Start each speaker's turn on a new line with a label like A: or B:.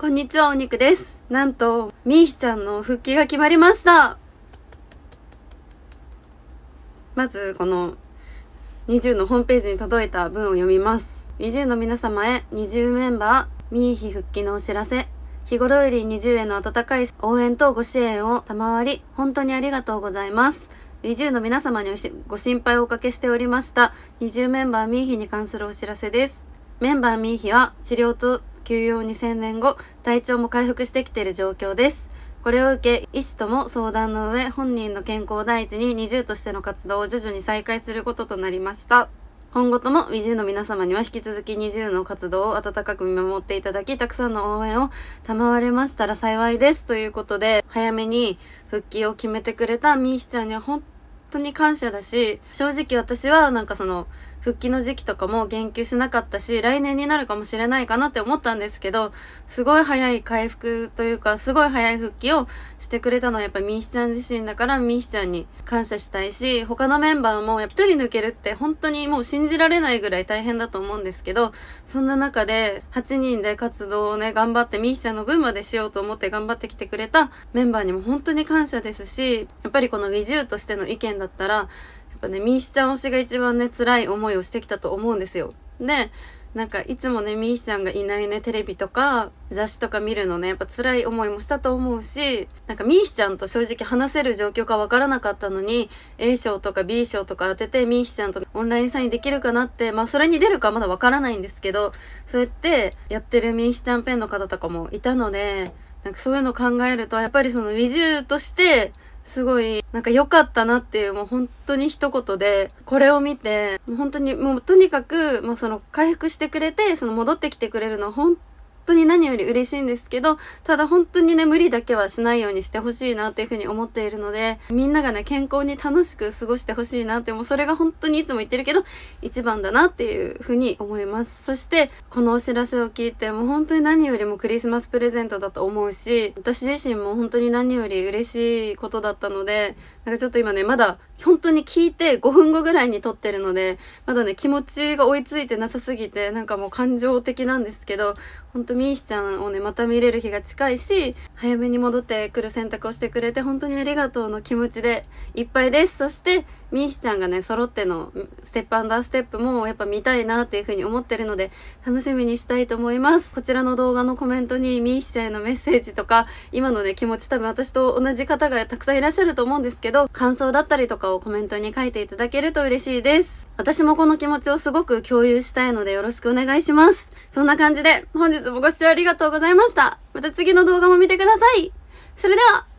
A: こんにちは、お肉です。なんと、みーひちゃんの復帰が決まりました。まず、この、20のホームページに届いた文を読みます。20の皆様へ、20メンバー、みーひ復帰のお知らせ。日頃より20への温かい応援とご支援を賜り、本当にありがとうございます。20の皆様にご心配をおかけしておりました。20メンバーミーヒに関するお知らせです。メンバーミーヒは治療と休養2000年後、体調も回復してきている状況です。これを受け、医師とも相談の上、本人の健康を第一に NiziU としての活動を徐々に再開することとなりました。今後とも WiziU の皆様には引き続き NiziU の活動を温かく見守っていただき、たくさんの応援を賜れましたら幸いです。ということで、早めに復帰を決めてくれたみーひちゃんには本当に感謝だし、正直私はなんかその、復帰の時期とかも言及しなかったし、来年になるかもしれないかなって思ったんですけど、すごい早い回復というか、すごい早い復帰をしてくれたのはやっぱみーひちゃん自身だから、みーひちゃんに感謝したいし、他のメンバーも一人抜けるって本当にもう信じられないぐらい大変だと思うんですけど、そんな中で8人で活動をね、頑張ってみーひちゃんの分までしようと思って頑張ってきてくれたメンバーにも本当に感謝ですし、やっぱりこの w i z u としての意見だったら、ぱね、みーしちゃん推しが一番ね、辛い思いをしてきたと思うんですよ。で、なんかいつもね、みーちゃんがいないね、テレビとか雑誌とか見るのね、やっぱ辛い思いもしたと思うし、なんかみーちゃんと正直話せる状況かわからなかったのに、A 賞とか B 賞とか当ててみーちゃんとオンラインサインできるかなって、まあそれに出るかまだわからないんですけど、そうやってやってるみーちゃんペンの方とかもいたので、なんかそういうの考えると、やっぱりそのウィジューとして、すごい、なんか良かったなっていう、もう本当に一言で、これを見て、もう本当に、もうとにかく、もうその回復してくれて、その戻ってきてくれるのは本当に何より嬉しいんですけど、ただ本当にね、無理だけはしないようにしてほしいなっていうふうに思っているので、みんながね、健康に楽しく過ごしてほしいなって、もうそれが本当にいつも言ってるけど、一番だなっていうふうに思います。そして、このお知らせを聞いて、もう本当に何よりもクリスマスプレゼントだと思うし、私自身も本当に何より嬉しいことだったので、なんかちょっと今ね、まだ本当に聞いて5分後ぐらいに撮ってるので、まだね、気持ちが追いついてなさすぎて、なんかもう感情的なんですけど、本当とみーしちゃんをね、また見れる日が近いし、早めに戻ってくる選択をしてくれて、本当にありがとうの気持ちでいっぱいです。そして、みーしちゃんがね、揃ってのステップアンダーステップもやっぱ見たいなっていうふうに思ってるので、楽しみにしたいと思います。こちらの動画のコメントにみーしちゃんへのメッセージとか、今のね、気持ち多分私と同じ方がたくさんいらっしゃると思うんですけど、感想だったりとかをコメントに書いていただけると嬉しいです。私もこの気持ちをすごく共有したいのでよろしくお願いします。そんな感じで本日もご視聴ありがとうございました。また次の動画も見てください。それでは